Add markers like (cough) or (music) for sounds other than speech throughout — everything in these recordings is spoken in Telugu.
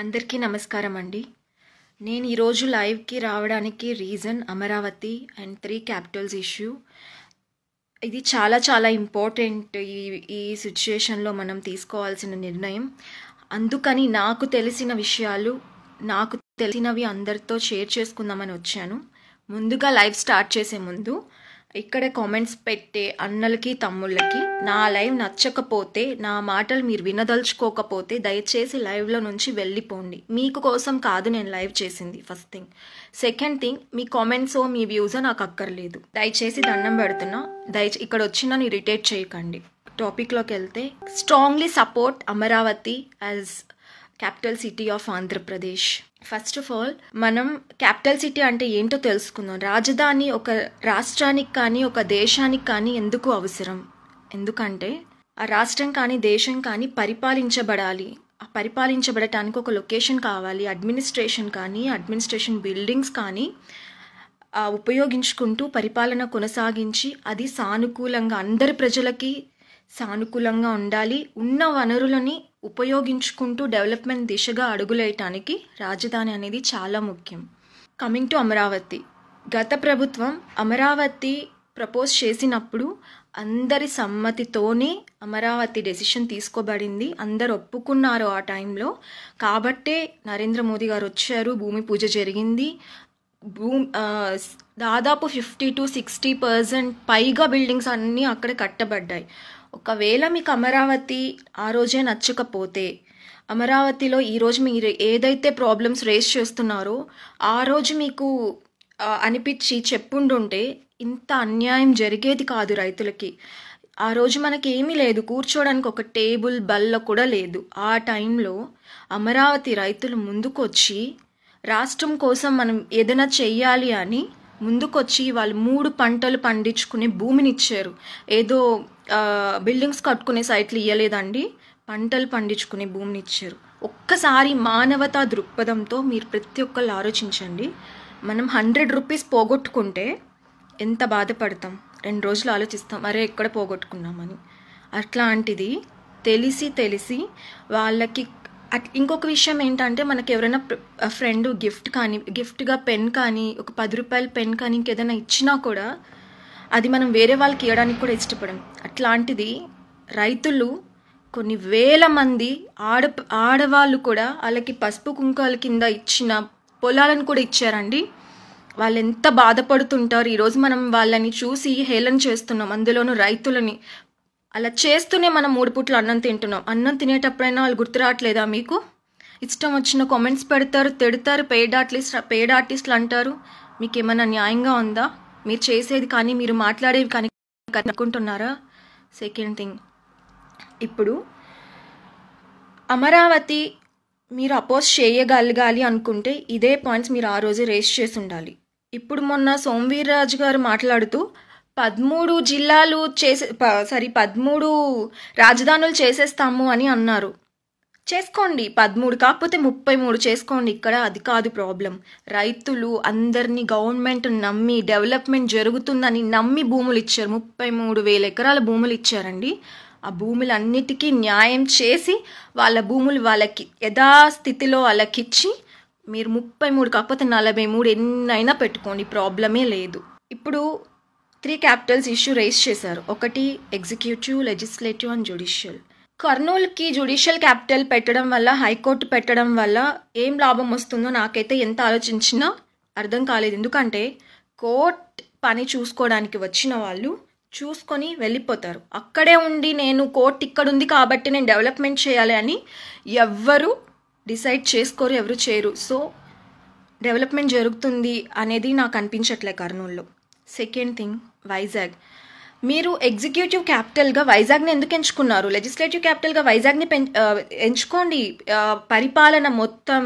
అందరికీ నమస్కారం అండి నేను ఈరోజు లైవ్కి రావడానికి reason Amaravati and three capitals issue ఇది చాలా చాలా ఇంపార్టెంట్ ఈ ఈ సిచ్యుయేషన్లో మనం తీసుకోవాల్సిన నిర్ణయం అందుకని నాకు తెలిసిన విషయాలు నాకు తెలిసినవి అందరితో షేర్ చేసుకుందామని వచ్చాను ముందుగా లైవ్ స్టార్ట్ చేసే ముందు ఇక్కడే కామెంట్స్ పెట్టే అన్నలకి తమ్ముళ్ళకి నా లైవ్ నచ్చకపోతే నా మాటలు మీరు వినదలుచుకోకపోతే దయచేసి లైవ్లో నుంచి వెళ్ళిపోండి మీకు కోసం కాదు నేను లైవ్ చేసింది ఫస్ట్ థింగ్ సెకండ్ థింగ్ మీ కామెంట్స్ మీ వ్యూస్ నాకు అక్కర్లేదు దయచేసి దండం పెడుతున్నా దయచేసి ఇక్కడ వచ్చి నన్ను ఇరిటేట్ చేయకండి టాపిక్లోకి వెళ్తే strongly support Amaravati as capital city of Andhra Pradesh first of all మనం క్యాపిటల్ సిటీ అంటే ఏంటో తెలుసుకుందాం రాజధాని ఒక రాష్ట్రానికి కానీ ఒక దేశానికి కానీ ఎందుకు అవసరం ఎందుకంటే ఆ రాష్ట్రం కానీ దేశం కానీ పరిపాలించబడాలి పరిపాలించబడటానికి ఒక లొకేషన్ కావాలి అడ్మినిస్ట్రేషన్ కానీ అడ్మినిస్ట్రేషన్ బిల్డింగ్స్ కానీ ఉపయోగించుకుంటూ పరిపాలన కొనసాగించి అది సానుకూలంగా అందరి ప్రజలకి సానుకూలంగా ఉండాలి ఉన్న వనరులని ఉపయోగించుకుంటూ డెవలప్మెంట్ దిశగా అడుగులేయటానికి రాజధాని అనేది చాలా ముఖ్యం కమింగ్ టు అమరావతి గత ప్రభుత్వం అమరావతి ప్రపోజ్ చేసినప్పుడు అందరి సమ్మతితోనే అమరావతి డెసిషన్ తీసుకోబడింది అందరు ఒప్పుకున్నారు ఆ టైంలో కాబట్టే నరేంద్ర మోదీ గారు వచ్చారు భూమి పూజ జరిగింది భూ దాదాపు ఫిఫ్టీ టు సిక్స్టీ పర్సెంట్ పైగా బిల్డింగ్స్ అన్నీ అక్కడ కట్టబడ్డాయి ఒకవేళ మీకు అమరావతి ఆ రోజే నచ్చకపోతే అమరావతిలో ఈరోజు మీరు ఏదైతే ప్రాబ్లమ్స్ రేస్ చేస్తున్నారో ఆ రోజు మీకు అనిపించి చెప్పుండుంటే ఇంత అన్యాయం జరిగేది కాదు రైతులకి ఆ రోజు మనకి ఏమీ లేదు కూర్చోడానికి ఒక టేబుల్ బల్ల కూడా లేదు ఆ టైంలో అమరావతి రైతులు ముందుకొచ్చి రాష్ట్రం కోసం మనం ఏదైనా చెయ్యాలి అని ముందుకొచ్చి వాళ్ళు మూడు పంటలు పండించుకునే భూమిని ఇచ్చారు ఏదో బిల్డింగ్స్ కట్టుకునే సైట్లు ఇవ్వలేదండి పంటలు పండించుకునే భూమిని ఇచ్చారు ఒక్కసారి మానవతా దృక్పథంతో మీరు ప్రతి ఒక్కళ్ళు ఆలోచించండి మనం హండ్రెడ్ రూపీస్ పోగొట్టుకుంటే ఎంత బాధపడతాం రెండు రోజులు ఆలోచిస్తాం అరే ఎక్కడ పోగొట్టుకున్నామని అట్లాంటిది తెలిసి తెలిసి వాళ్ళకి ఇంకొక విషయం ఏంటంటే మనకి ఎవరైనా ఫ్రెండ్ గిఫ్ట్ కానీ గిఫ్ట్గా పెన్ కానీ ఒక పది రూపాయల పెన్ కానీ ఇంకేదైనా ఇచ్చినా కూడా అది మనం వేరే వాళ్ళకి ఇవ్వడానికి కూడా ఇష్టపడం అట్లాంటిది రైతులు కొన్ని వేల మంది ఆడ ఆడవాళ్ళు కూడా వాళ్ళకి పసుపు కుంకాల కింద ఇచ్చిన పొలాలను కూడా ఇచ్చారండి వాళ్ళు ఎంత బాధపడుతుంటారు ఈరోజు మనం వాళ్ళని చూసి హేళన చేస్తున్నాం అందులోనూ రైతులని అలా చేస్తూనే మనం మూడు పూట్లు అన్నం తింటున్నాం అన్నం తినేటప్పుడైనా వాళ్ళు గుర్తు రావట్లేదా మీకు ఇష్టం వచ్చిన కామెంట్స్ పెడతారు తిడతారు పెయిడ్ ఆర్టిస్ట్ పెయిడ్ ఆర్టిస్టులు అంటారు మీకు ఏమైనా న్యాయంగా ఉందా మీరు చేసేది కానీ మీరు మాట్లాడేవి కానీ కనుక్కుంటున్నారా సెకండ్ థింగ్ ఇప్పుడు అమరావతి మీరు అపోజ్ చేయగలగాలి అనుకుంటే ఇదే పాయింట్స్ మీరు ఆ రోజు రేస్ చేసి ఉండాలి ఇప్పుడు మొన్న సోమవీర్రాజు గారు మాట్లాడుతూ పదమూడు జిల్లాలు చేసే సారీ పదమూడు రాజధానులు చేసేస్తాము అని అన్నారు చేసుకోండి పదమూడు కాకపోతే ముప్పై మూడు చేసుకోండి ఇక్కడ అది కాదు ప్రాబ్లం రైతులు అందరినీ గవర్నమెంట్ నమ్మి డెవలప్మెంట్ జరుగుతుందని నమ్మి భూములు ఇచ్చారు ముప్పై మూడు వేల ఎకరాల భూములు ఇచ్చారండి ఆ భూములన్నిటికీ న్యాయం చేసి వాళ్ళ భూములు వాళ్ళకి యథాస్థితిలో వాళ్ళకిచ్చి మీరు ముప్పై మూడు కాకపోతే నలభై మూడు ఎన్నైనా పెట్టుకోండి ప్రాబ్లమే లేదు ఇప్పుడు త్రీ క్యాపిటల్స్ ఇష్యూ రేస్ చేశారు ఒకటి ఎగ్జిక్యూటివ్ లెజిస్లేటివ్ అండ్ జ్యుడిషియల్ కర్నూలుకి జ్యుడిషియల్ క్యాపిటల్ పెట్టడం వల్ల హైకోర్టు పెట్టడం వల్ల ఏం లాభం వస్తుందో నాకైతే ఎంత ఆలోచించినా అర్థం కాలేదు ఎందుకంటే కోర్ట్ పని చూసుకోవడానికి వచ్చిన వాళ్ళు చూసుకొని వెళ్ళిపోతారు అక్కడే ఉండి నేను కోర్ట్ ఇక్కడ ఉంది కాబట్టి నేను డెవలప్మెంట్ చేయాలి అని ఎవ్వరు డిసైడ్ చేసుకోరు ఎవరు చేయరు సో డెవలప్మెంట్ జరుగుతుంది అనేది నాకు అనిపించట్లే కర్నూలులో సెకండ్ థింగ్ వైజాగ్ మీరు ఎగ్జిక్యూటివ్ క్యాపిటల్గా వైజాగ్ని ఎందుకు ఎంచుకున్నారు లెజిస్లేటివ్ క్యాపిటల్గా వైజాగ్ని ఎంచుకోండి పరిపాలన మొత్తం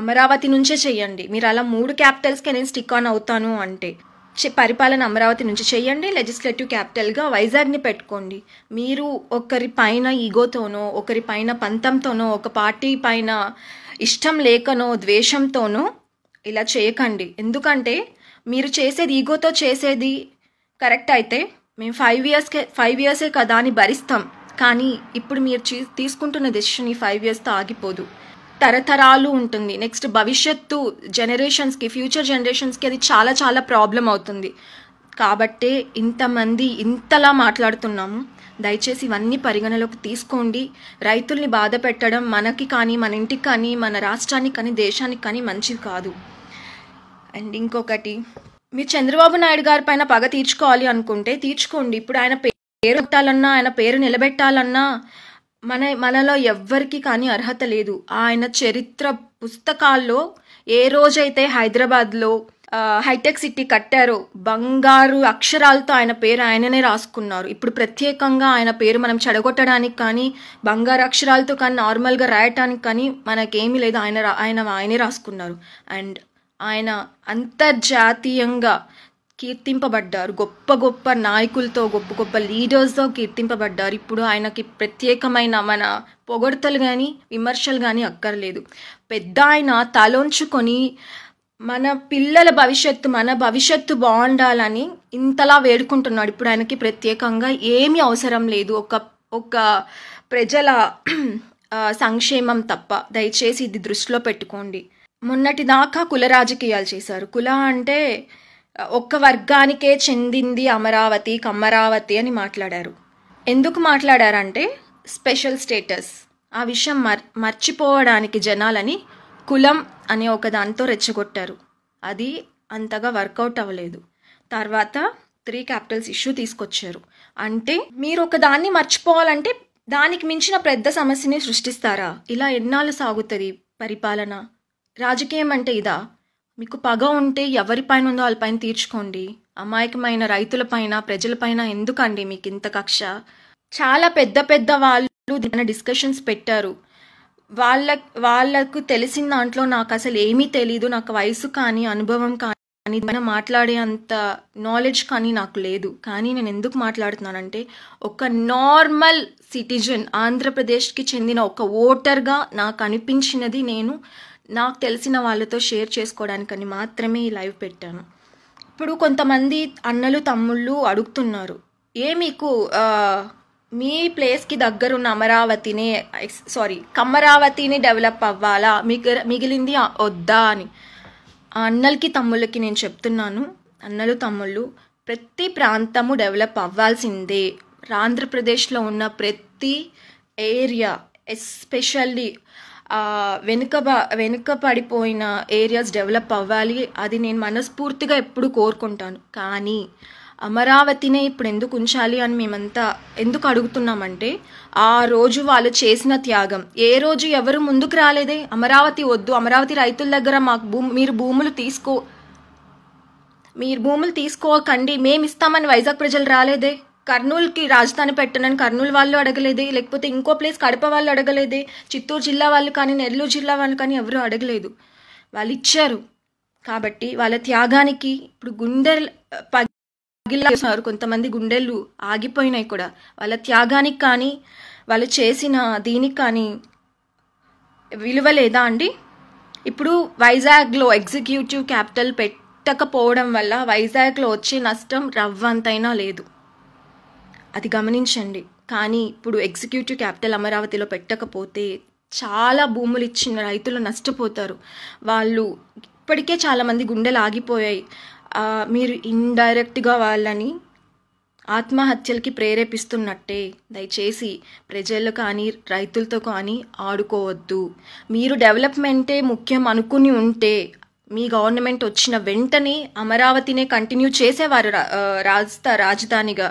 అమరావతి నుంచే చేయండి మీరు అలా మూడు క్యాపిటల్స్కి నేను స్టిక్ ఆన్ అవుతాను అంటే పరిపాలన అమరావతి నుంచి చేయండి లెజిస్లేటివ్ క్యాపిటల్గా వైజాగ్ని పెట్టుకోండి మీరు ఒకరి పైన ఈగోతోనో ఒకరి పైన పంతంతోనో ఒక పార్టీ పైన ఇష్టం లేకనో ద్వేషంతోనో ఇలా చేయకండి ఎందుకంటే మీరు చేసేది ఈగోతో చేసేది కరెక్ట్ అయితే మేము ఫైవ్ ఇయర్స్కే ఫైవ్ ఇయర్సే కదా అని భరిస్తాం కానీ ఇప్పుడు మీరు తీసుకుంటున్న డెసిషన్ ఈ ఫైవ్ ఇయర్స్తో ఆగిపోదు తరతరాలు ఉంటుంది నెక్స్ట్ భవిష్యత్తు జనరేషన్స్కి ఫ్యూచర్ జనరేషన్స్కి అది చాలా చాలా ప్రాబ్లం అవుతుంది కాబట్టే ఇంతమంది ఇంతలా మాట్లాడుతున్నాము దయచేసి ఇవన్నీ పరిగణలోకి తీసుకోండి రైతుల్ని బాధ పెట్టడం మనకి కానీ మన ఇంటికి కానీ మన రాష్ట్రానికి కానీ దేశానికి కానీ మంచిది కాదు అండ్ ఇంకొకటి మీరు చంద్రబాబు నాయుడు గారి పైన పగ తీర్చుకోవాలి అనుకుంటే తీర్చుకోండి ఇప్పుడు ఆయన పేరు పెట్టాలన్నా ఆయన పేరు నిలబెట్టాలన్నా మన మనలో ఎవ్వరికి కానీ అర్హత లేదు ఆయన చరిత్ర పుస్తకాల్లో ఏ రోజైతే హైదరాబాద్లో హైటెక్ సిటీ కట్టారో బంగారు అక్షరాలతో ఆయన పేరు ఆయననే రాసుకున్నారు ఇప్పుడు ప్రత్యేకంగా ఆయన పేరు మనం చెడగొట్టడానికి కానీ బంగారు అక్షరాలతో కానీ నార్మల్గా రాయటానికి కానీ మనకేమీ లేదు ఆయన ఆయన ఆయనే రాసుకున్నారు అండ్ ఆయన అంతర్జాతీయంగా కీర్తింపబడ్డారు గొప్ప గొప్ప నాయకులతో గొప్ప గొప్ప లీడర్స్తో కీర్తింపబడ్డారు ఇప్పుడు ఆయనకి ప్రత్యేకమైన మన పొగడతలు కానీ విమర్శలు కానీ అక్కర్లేదు పెద్ద ఆయన తలొంచుకొని మన పిల్లల భవిష్యత్తు మన భవిష్యత్తు బాగుండాలని ఇంతలా వేడుకుంటున్నాడు ఇప్పుడు ఆయనకి ప్రత్యేకంగా ఏమీ అవసరం లేదు ఒక ఒక ప్రజల సంక్షేమం తప్ప దయచేసి ఇది దృష్టిలో పెట్టుకోండి మొన్నటి దాకా కుల రాజకీయాలు చేశారు కుల అంటే ఒక్క వర్గానికే చెందింది అమరావతి కమ్మరావతి అని మాట్లాడారు ఎందుకు మాట్లాడారంటే స్పెషల్ స్టేటస్ ఆ విషయం మర్ మర్చిపోవడానికి జనాలని కులం అనే ఒక దాంతో రెచ్చగొట్టారు అది అంతగా వర్కౌట్ అవ్వలేదు తర్వాత త్రీ క్యాపిటల్స్ ఇష్యూ తీసుకొచ్చారు అంటే మీరు ఒక దాన్ని మర్చిపోవాలంటే దానికి మించిన పెద్ద సమస్యని సృష్టిస్తారా ఇలా ఎన్నాళ్ళు సాగుతుంది పరిపాలన రాజకీయం అంటే ఇదా మీకు పగ ఉంటే ఎవరిపైన ఉందో వాళ్ళపైన తీర్చుకోండి అమాయకమైన రైతులపైన ప్రజలపైన ఎందుకండి మీకు ఇంత కక్ష చాలా పెద్ద పెద్ద వాళ్ళు దీని డిస్కషన్స్ పెట్టారు వాళ్ళ వాళ్ళకు తెలిసిన దాంట్లో నాకు అసలు ఏమీ తెలీదు నాకు వయసు కానీ అనుభవం కానీ మనం మాట్లాడే అంత నాలెడ్జ్ కానీ నాకు లేదు కానీ నేను ఎందుకు మాట్లాడుతున్నానంటే ఒక నార్మల్ సిటిజన్ ఆంధ్రప్రదేశ్కి చెందిన ఒక ఓటర్గా నాకు అనిపించినది నేను నాకు తెలిసిన వాళ్ళతో షేర్ చేసుకోవడానికని మాత్రమే ఈ లైవ్ పెట్టాను ఇప్పుడు కొంతమంది అన్నలు తమ్ముళ్ళు అడుగుతున్నారు ఏ మీకు మీ ప్లేస్కి దగ్గరున్న అమరావతిని సారీ కమరావతిని డెవలప్ అవ్వాలా మిగిలింది వద్దా అని అన్నలకి తమ్ముళ్ళకి నేను చెప్తున్నాను అన్నలు తమ్ముళ్ళు ప్రతి ప్రాంతము డెవలప్ అవ్వాల్సిందే ఆంధ్రప్రదేశ్లో ఉన్న ప్రతి ఏరియా ఎస్పెషల్లీ వెనుక వెనుక పడిపోయిన ఏరియాస్ డెవలప్ అవ్వాలి అది నేను మనస్ఫూర్తిగా ఎప్పుడు కోరుకుంటాను కానీ అమరావతినే ఇప్పుడు ఎందుకు ఉంచాలి అని మేమంతా ఎందుకు అడుగుతున్నామంటే ఆ రోజు వాళ్ళు చేసిన త్యాగం ఏ రోజు ఎవరు ముందుకు రాలేదే అమరావతి వద్దు అమరావతి రైతుల దగ్గర మాకు భూమి మీరు భూములు తీసుకో మీరు భూములు తీసుకోకండి మేము ఇస్తామని వైజాగ్ ప్రజలు రాలేదే కర్నూలుకి రాజధాని పెట్టనని కర్నూలు వాళ్ళు అడగలేదు లేకపోతే ఇంకో ప్లేస్ కడప వాళ్ళు అడగలేదు చిత్తూరు జిల్లా వాళ్ళు కానీ నెల్లూరు జిల్లా వాళ్ళు కానీ ఎవరూ అడగలేదు వాళ్ళు ఇచ్చారు కాబట్టి వాళ్ళ త్యాగానికి ఇప్పుడు గుండెలు పగిలారు కొంతమంది గుండెలు ఆగిపోయినాయి కూడా వాళ్ళ త్యాగానికి కానీ వాళ్ళు చేసిన దీనికి కానీ విలువ లేదా అండి ఇప్పుడు వైజాగ్లో ఎగ్జిక్యూటివ్ క్యాపిటల్ పెట్టకపోవడం వల్ల వైజాగ్లో వచ్చే నష్టం రవ్వంతైనా లేదు అది గమనించండి కానీ ఇప్పుడు ఎగ్జిక్యూటివ్ క్యాపిటల్ అమరావతిలో పెట్టకపోతే చాలా భూములు ఇచ్చిన రైతులు నష్టపోతారు వాళ్ళు ఇప్పటికే చాలామంది గుండెలు ఆగిపోయాయి మీరు ఇండైరెక్ట్గా వాళ్ళని ఆత్మహత్యలకి ప్రేరేపిస్తున్నట్టే దయచేసి ప్రజలు కానీ రైతులతో కానీ ఆడుకోవద్దు మీరు డెవలప్మెంటే ముఖ్యం అనుకుని ఉంటే మీ గవర్నమెంట్ వచ్చిన వెంటనే అమరావతినే కంటిన్యూ చేసేవారు రాజధానిగా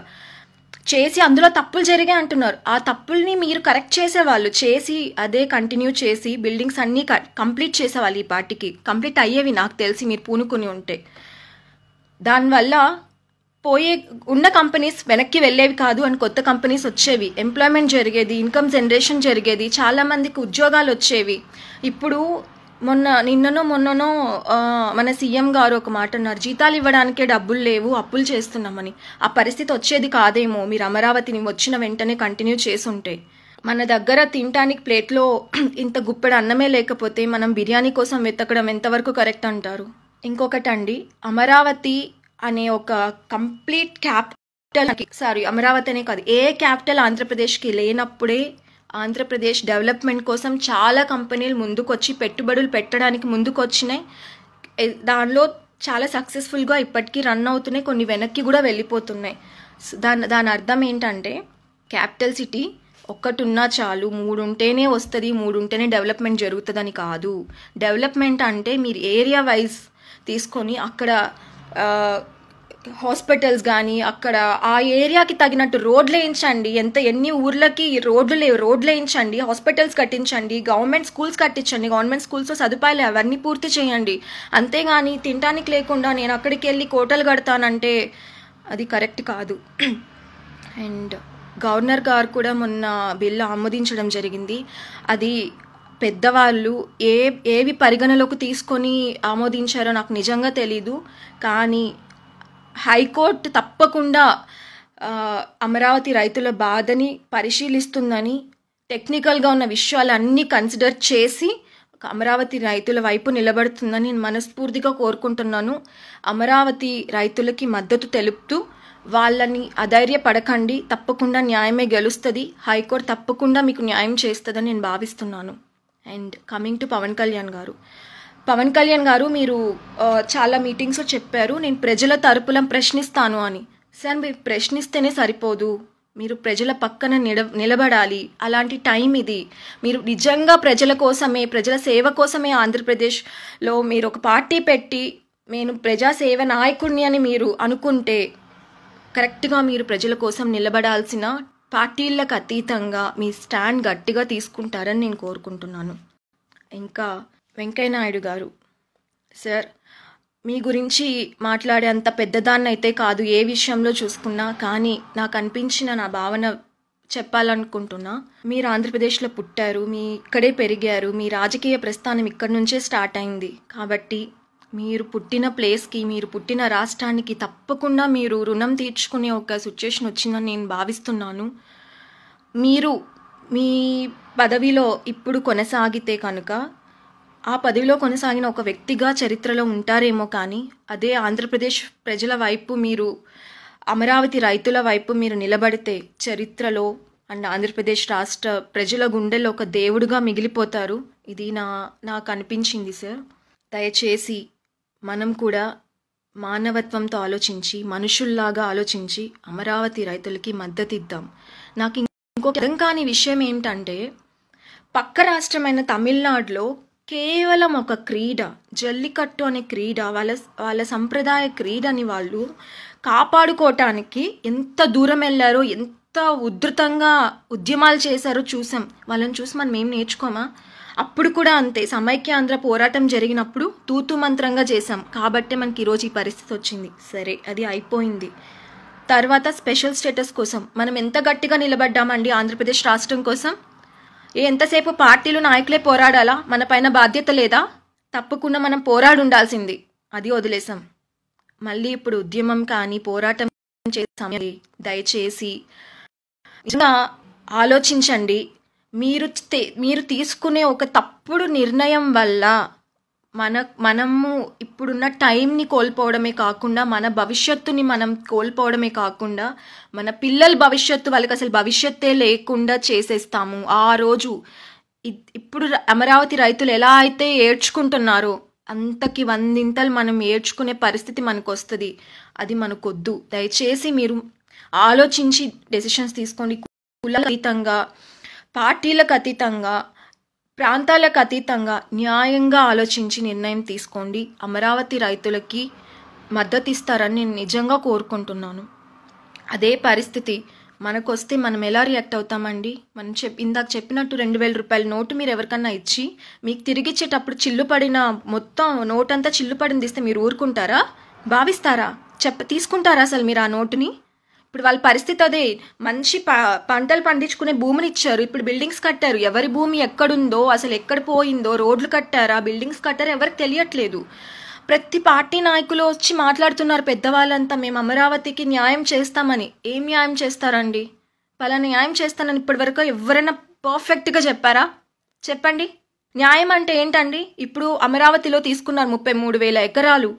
చేసి అందులో తప్పులు జరిగాయి అంటున్నారు ఆ తప్పుల్ని మీరు కరెక్ట్ చేసేవాళ్ళు చేసి అదే కంటిన్యూ చేసి బిల్డింగ్స్ అన్నీ కంప్లీట్ చేసేవాళ్ళు ఈ పార్టీకి కంప్లీట్ అయ్యేవి నాకు తెలిసి మీరు పూనుకుని ఉంటే దానివల్ల పోయే ఉన్న కంపెనీస్ వెనక్కి వెళ్ళేవి కాదు అని కొత్త కంపెనీస్ వచ్చేవి ఎంప్లాయ్మెంట్ జరిగేది ఇన్కమ్ జనరేషన్ జరిగేది చాలామందికి ఉద్యోగాలు వచ్చేవి ఇప్పుడు మొన్న నిన్ననో మొన్ననో మన సీఎం గారు ఒక మాట అన్నారు జీతాలు ఇవ్వడానికే డబ్బులు లేవు అప్పులు చేస్తున్నామని ఆ పరిస్థితి వచ్చేది కాదేమో మీరు అమరావతిని వచ్చిన వెంటనే కంటిన్యూ చేసుంటే మన దగ్గర తినటానికి ప్లేట్లో (clears throat) ఇంత గుప్పెడు అన్నమే లేకపోతే మనం బిర్యానీ కోసం వెతకడం ఎంతవరకు కరెక్ట్ అంటారు ఇంకొకటండి అమరావతి అనే ఒక కంప్లీట్ క్యాపిటల్ సారీ అమరావతి అనే కాదు ఏ క్యాపిటల్ ఆంధ్రప్రదేశ్కి లేనప్పుడే ఆంధ్రప్రదేశ్ డెవలప్మెంట్ కోసం చాలా కంపెనీలు ముందుకొచ్చి పెట్టుబడులు పెట్టడానికి ముందుకొచ్చినాయి దానిలో చాలా సక్సెస్ఫుల్గా ఇప్పటికీ రన్ అవుతున్నాయి కొన్ని వెనక్కి కూడా వెళ్ళిపోతున్నాయి దాని దాని అర్థం ఏంటంటే క్యాపిటల్ సిటీ ఒక్కటి ఉన్నా చాలు మూడు ఉంటేనే వస్తుంది మూడు ఉంటేనే డెవలప్మెంట్ జరుగుతుందని కాదు డెవలప్మెంట్ అంటే మీరు ఏరియా వైజ్ తీసుకొని అక్కడ హాస్పిటల్స్ కానీ అక్కడ ఆ ఏరియాకి తగినట్టు రోడ్లు వేయించండి ఎంత ఎన్ని ఊర్లకి రోడ్లు లేవు రోడ్లు వేయించండి హాస్పిటల్స్ కట్టించండి గవర్నమెంట్ స్కూల్స్ కట్టించండి గవర్నమెంట్ స్కూల్స్ సదుపాయాలు అవన్నీ పూర్తి చేయండి అంతేగాని తినడానికి లేకుండా నేను అక్కడికి వెళ్ళి కోటలు కడతానంటే అది కరెక్ట్ కాదు అండ్ గవర్నర్ గారు కూడా మొన్న బిల్లు ఆమోదించడం జరిగింది అది పెద్దవాళ్ళు ఏ ఏవి పరిగణలోకి తీసుకొని ఆమోదించారో నాకు నిజంగా తెలీదు కానీ హైకోర్టు తప్పకుండా అమరావతి రైతుల బాధని పరిశీలిస్తుందని టెక్నికల్గా ఉన్న విషయాలన్నీ కన్సిడర్ చేసి అమరావతి రైతుల వైపు నిలబడుతుందని నేను మనస్ఫూర్తిగా కోరుకుంటున్నాను అమరావతి రైతులకి మద్దతు తెలుపుతూ వాళ్ళని అధైర్యపడకండి తప్పకుండా న్యాయమే గెలుస్తుంది హైకోర్టు తప్పకుండా మీకు న్యాయం చేస్తుందని నేను భావిస్తున్నాను and coming to Pawan Kalyan garu Pawan Kalyan గారు మీరు చాలా మీటింగ్స్ చెప్పారు నేను ప్రజల తరపులం ప్రశ్నిస్తాను అని సార్ మీరు ప్రశ్నిస్తేనే సరిపోదు మీరు ప్రజల పక్కన నిడ నిలబడాలి అలాంటి టైం ఇది మీరు నిజంగా ప్రజల కోసమే ప్రజల సేవ కోసమే ఆంధ్రప్రదేశ్లో మీరు ఒక పార్టీ పెట్టి నేను ప్రజాసేవ నాయకుడిని అని మీరు అనుకుంటే కరెక్ట్గా మీరు ప్రజల కోసం నిలబడాల్సిన పార్టీలకు అతీతంగా మీ స్టాండ్ గట్టిగా తీసుకుంటారని నేను కోరుకుంటున్నాను ఇంకా వెంకయ్యనాయుడు గారు సార్ మీ గురించి మాట్లాడే అంత పెద్దదాన్నైతే కాదు ఏ విషయంలో చూసుకున్నా కానీ నాకు అనిపించిన నా భావన చెప్పాలనుకుంటున్నా మీరు ఆంధ్రప్రదేశ్లో పుట్టారు మీ ఇక్కడే పెరిగారు మీ రాజకీయ ప్రస్థానం ఇక్కడ నుంచే స్టార్ట్ అయింది కాబట్టి మీరు పుట్టిన ప్లేస్కి మీరు పుట్టిన రాష్ట్రానికి తప్పకుండా మీరు రుణం తీర్చుకునే ఒక సిచ్యుయేషన్ వచ్చిందని నేను భావిస్తున్నాను మీరు మీ పదవిలో ఇప్పుడు కొనసాగితే కనుక ఆ పదవిలో కొనసాగిన ఒక వ్యక్తిగా చరిత్రలో ఉంటారేమో కానీ అదే ఆంధ్రప్రదేశ్ ప్రజల వైపు మీరు అమరావతి రైతుల వైపు మీరు నిలబడితే చరిత్రలో అండ్ ఆంధ్రప్రదేశ్ రాష్ట్ర ప్రజల గుండెల్లో ఒక దేవుడుగా మిగిలిపోతారు ఇది నా నాకు అనిపించింది సార్ దయచేసి మనం కూడా మానవత్వంతో ఆలోచించి మనుషుల్లాగా ఆలోచించి అమరావతి రైతులకి మద్దతు ఇద్దాం నాకు ఇంకో అర్థం కాని విషయం ఏంటంటే పక్క రాష్ట్రమైన తమిళనాడులో కేవలం ఒక క్రీడ జల్లికట్టు అనే క్రీడ వాళ్ళ వాళ్ళ సంప్రదాయ క్రీడని వాళ్ళు కాపాడుకోవటానికి ఎంత దూరం వెళ్ళారో ఎంత ఉధృతంగా ఉద్యమాలు చేశారో చూసాం వాళ్ళని చూసి మనం ఏం నేర్చుకోమా అప్పుడు కూడా అంతే సమైక్యాంధ్ర పోరాటం జరిగినప్పుడు తూతు మంత్రంగా చేశాం కాబట్టే మనకి ఈరోజు ఈ పరిస్థితి వచ్చింది సరే అది అయిపోయింది తర్వాత స్పెషల్ స్టేటస్ కోసం మనం ఎంత గట్టిగా నిలబడ్డామండి ఆంధ్రప్రదేశ్ రాష్ట్రం కోసం ఎంతసేపు పార్టీలు నాయకులే పోరాడాలా మన పైన బాధ్యత లేదా తప్పకుండా మనం పోరాడు ఉండాల్సింది అది వదిలేసాం మళ్ళీ ఇప్పుడు ఉద్యమం కానీ పోరాటం చేసే దయచేసి ఇంకా ఆలోచించండి మీరు మీరు తీసుకునే ఒక తప్పుడు నిర్ణయం వల్ల మన మనము ఇప్పుడున్న టైంని కోల్పోవడమే కాకుండా మన భవిష్యత్తుని మనం కోల్పోవడమే కాకుండా మన పిల్లల భవిష్యత్తు వాళ్ళకి అసలు భవిష్యత్తే లేకుండా చేసేస్తాము ఆ రోజు ఇప్పుడు అమరావతి రైతులు ఎలా అయితే ఏడ్చుకుంటున్నారో అంతకి వందింతలు మనం ఏడ్చుకునే పరిస్థితి మనకు వస్తుంది అది మనకొద్దు దయచేసి మీరు ఆలోచించి డెసిషన్స్ తీసుకోండి కులాలకు అతీతంగా పార్టీలకు అతీతంగా ప్రాంతాలకు అతీతంగా న్యాయంగా ఆలోచించి నిర్ణయం తీసుకోండి అమరావతి రైతులకి మద్దతిస్తారని నేను నిజంగా కోరుకుంటున్నాను అదే పరిస్థితి మనకొస్తే మనం ఎలా రియాక్ట్ అవుతామండి మనం చెప్ ఇందాక చెప్పినట్టు రెండు వేల రూపాయల నోటు మీరు ఎవరికన్నా ఇచ్చి మీకు తిరిగిచ్చేటప్పుడు చిల్లు పడిన మొత్తం నోటంతా చిల్లు పడింది ఇస్తే మీరు ఊరుకుంటారా భావిస్తారా చెప్ప తీసుకుంటారా అసలు మీరు ఆ నోటుని ఇప్పుడు వాళ్ళ పరిస్థితి అదే మంచి ప పంటలు పండించుకునే భూమిని ఇచ్చారు ఇప్పుడు బిల్డింగ్స్ కట్టారు ఎవరి భూమి ఎక్కడుందో అసలు ఎక్కడ పోయిందో రోడ్లు కట్టారా బిల్డింగ్స్ కట్టారా ఎవరికి తెలియట్లేదు ప్రతి పార్టీ నాయకులు వచ్చి మాట్లాడుతున్నారు పెద్దవాళ్ళంతా మేము అమరావతికి న్యాయం చేస్తామని ఏం న్యాయం చేస్తారండి పలా న్యాయం చేస్తానని ఇప్పటివరకు ఎవరైనా పర్ఫెక్ట్గా చెప్పారా చెప్పండి న్యాయం అంటే ఏంటండి ఇప్పుడు అమరావతిలో తీసుకున్నారు ముప్పై మూడు వేల ఎకరాలు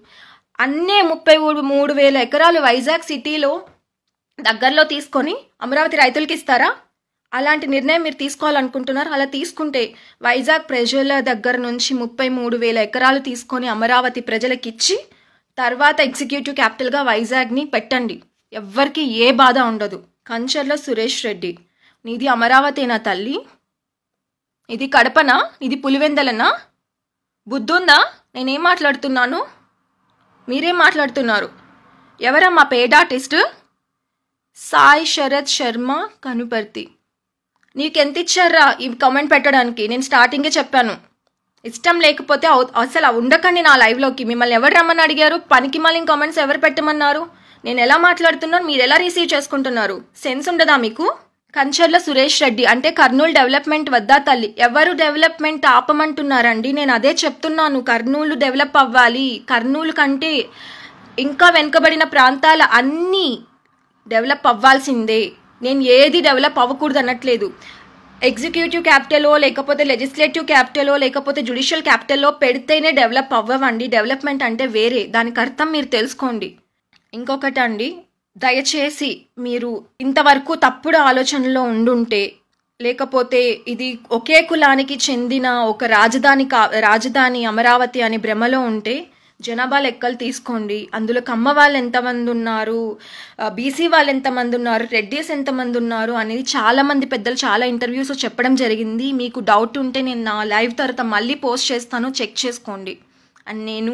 అన్నే ముప్పై మూడు వేల ఎకరాలు వైజాగ్ సిటీలో దగ్గరలో తీసుకొని అమరావతి రైతులకి ఇస్తారా అలాంటి నిర్ణయం మీరు తీసుకోవాలనుకుంటున్నారు అలా తీసుకుంటే వైజాగ్ ప్రజల దగ్గర నుంచి ముప్పై మూడు వేల ఎకరాలు తీసుకొని అమరావతి ప్రజలకు ఇచ్చి తర్వాత ఎగ్జిక్యూటివ్ క్యాపిటల్గా వైజాగ్ని పెట్టండి ఎవ్వరికి ఏ బాధ ఉండదు కంచర్ల సురేష్ రెడ్డి నీది అమరావతేనా తల్లి ఇది కడపనా ఇది పులివెందలనా బుద్ధుందా నేనేం మాట్లాడుతున్నాను మీరేం మాట్లాడుతున్నారు ఎవరమ్మా పేడ్ ఆర్టిస్ట్ సాయి శరత్ శర్మ కనుపర్తి నీకెంత ఇచ్చారా ఈ కమెంట్ పెట్టడానికి నేను స్టార్టింగే చెప్పాను ఇష్టం లేకపోతే అసలు ఉండకండి నా లైవ్లోకి మిమ్మల్ని ఎవరు రమ్మని అడిగారు పనికి మళ్ళీ కామెంట్స్ ఎవరు పెట్టమన్నారు నేను ఎలా మాట్లాడుతున్నాను మీరు ఎలా రిసీవ్ చేసుకుంటున్నారు సెన్స్ ఉండదా మీకు కంచర్ల సురేష్ రెడ్డి అంటే కర్నూలు డెవలప్మెంట్ వద్దా తల్లి ఎవరు డెవలప్మెంట్ ఆపమంటున్నారండి నేను అదే చెప్తున్నాను కర్నూలు డెవలప్ అవ్వాలి కర్నూలు కంటే ఇంకా వెనుకబడిన ప్రాంతాల అన్నీ డెవలప్ అవ్వాల్సిందే నేను ఏది డెవలప్ అవ్వకూడదు అనట్లేదు ఎగ్జిక్యూటివ్ క్యాపిటలో లేకపోతే లెజిస్లేటివ్ క్యాపిటలో లేకపోతే జుడిషియల్ క్యాపిటల్లో పెడితేనే డెవలప్ అవ్వవండి డెవలప్మెంట్ అంటే వేరే దానికి అర్థం మీరు తెలుసుకోండి ఇంకొకటి అండి దయచేసి మీరు ఇంతవరకు తప్పుడు ఆలోచనలో ఉండుంటే లేకపోతే ఇది ఒకే కులానికి చెందిన ఒక రాజధాని కా రాజధాని అమరావతి అని భ్రమలో ఉంటే జనాభా లెక్కలు తీసుకోండి అందులో కమ్మ వాళ్ళు ఎంతమంది ఉన్నారు బీసీ వాళ్ళు ఎంతమంది ఉన్నారు రెడ్డీస్ ఎంతమంది ఉన్నారు అనేది చాలామంది పెద్దలు చాలా ఇంటర్వ్యూస్ చెప్పడం జరిగింది మీకు డౌట్ ఉంటే నేను నా లైవ్ తర్వాత మళ్ళీ పోస్ట్ చేస్తాను చెక్ చేసుకోండి అండ్ నేను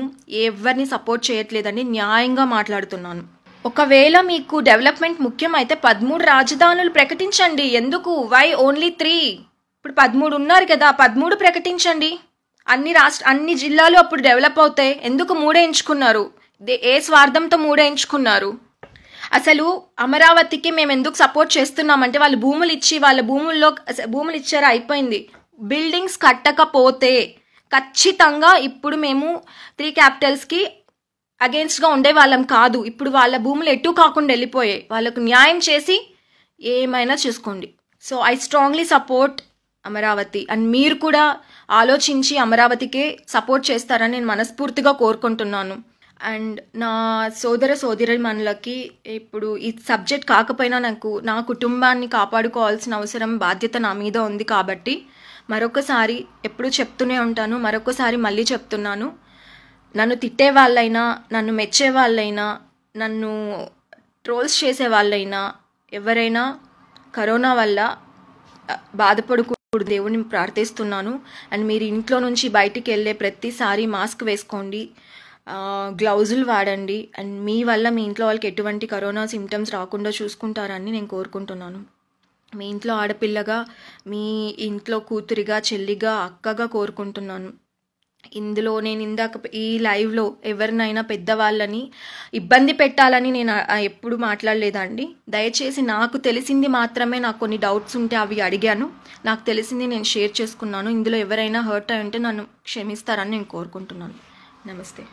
ఎవరిని సపోర్ట్ చేయట్లేదని న్యాయంగా మాట్లాడుతున్నాను ఒకవేళ మీకు డెవలప్మెంట్ ముఖ్యమైతే పదమూడు రాజధానులు ప్రకటించండి ఎందుకు వై ఓన్లీ త్రీ ఇప్పుడు పదమూడు ఉన్నారు కదా పదమూడు ప్రకటించండి అన్ని రాష్ట్ర అన్ని జిల్లాలు అప్పుడు డెవలప్ అవుతాయి ఎందుకు మూడే ఎంచుకున్నారు ఏ స్వార్థంతో మూడే ఎంచుకున్నారు అసలు అమరావతికి మేము ఎందుకు సపోర్ట్ చేస్తున్నామంటే వాళ్ళు భూములు ఇచ్చి వాళ్ళ భూముల్లో భూములు ఇచ్చారా అయిపోయింది బిల్డింగ్స్ కట్టకపోతే ఖచ్చితంగా ఇప్పుడు మేము త్రీ క్యాపిటల్స్కి అగేన్స్ట్గా ఉండే వాళ్ళం కాదు ఇప్పుడు వాళ్ళ భూములు ఎటు కాకుండా వెళ్ళిపోయాయి వాళ్ళకు న్యాయం చేసి ఏమైనా చూసుకోండి so I strongly support Amaravati and మీరు కూడా ఆలోచించి అమరావతికే సపోర్ట్ చేస్తారని నేను మనస్ఫూర్తిగా కోరుకుంటున్నాను అండ్ నా సోదర సోదరిమణులకి ఇప్పుడు ఈ సబ్జెక్ట్ కాకపోయినా నాకు నా కుటుంబాన్ని కాపాడుకోవాల్సిన అవసరం బాధ్యత నా మీద ఉంది కాబట్టి మరొకసారి ఎప్పుడు చెప్తూనే ఉంటాను మరొకసారి మళ్ళీ చెప్తున్నాను నన్ను తిట్టే వాళ్ళైనా నన్ను మెచ్చే వాళ్ళైనా నన్ను ట్రోల్స్ చేసే వాళ్ళైనా ఎవరైనా కరోనా వల్ల బాధపడుకు ఇప్పుడు దేవుని ప్రార్థిస్తున్నాను అండ్ మీరు ఇంట్లో నుంచి బయటికి వెళ్ళే ప్రతిసారి మాస్క్ వేసుకోండి గ్లౌజులు వాడండి అండ్ మీ వల్ల మీ ఇంట్లో వాళ్ళకి ఎటువంటి కరోనా సిమ్టమ్స్ రాకుండా చూసుకుంటారని నేను కోరుకుంటున్నాను మీ ఇంట్లో ఆడపిల్లగా మీ ఇంట్లో కూతురిగా చెల్లిగా అక్కగా కోరుకుంటున్నాను ఇందులో నేను ఇందాక ఈ లైవ్లో ఎవరినైనా పెద్దవాళ్ళని ఇబ్బంది పెట్టాలని నేను ఎప్పుడు మాట్లాడలేదండి దయచేసి నాకు తెలిసింది మాత్రమే నాకు కొన్ని డౌట్స్ ఉంటే అవి అడిగాను నాకు తెలిసింది నేను షేర్ చేసుకున్నాను ఇందులో ఎవరైనా హర్ట్ అయి ఉంటే నన్ను క్షమిస్తారని నేను కోరుకుంటున్నాను నమస్తే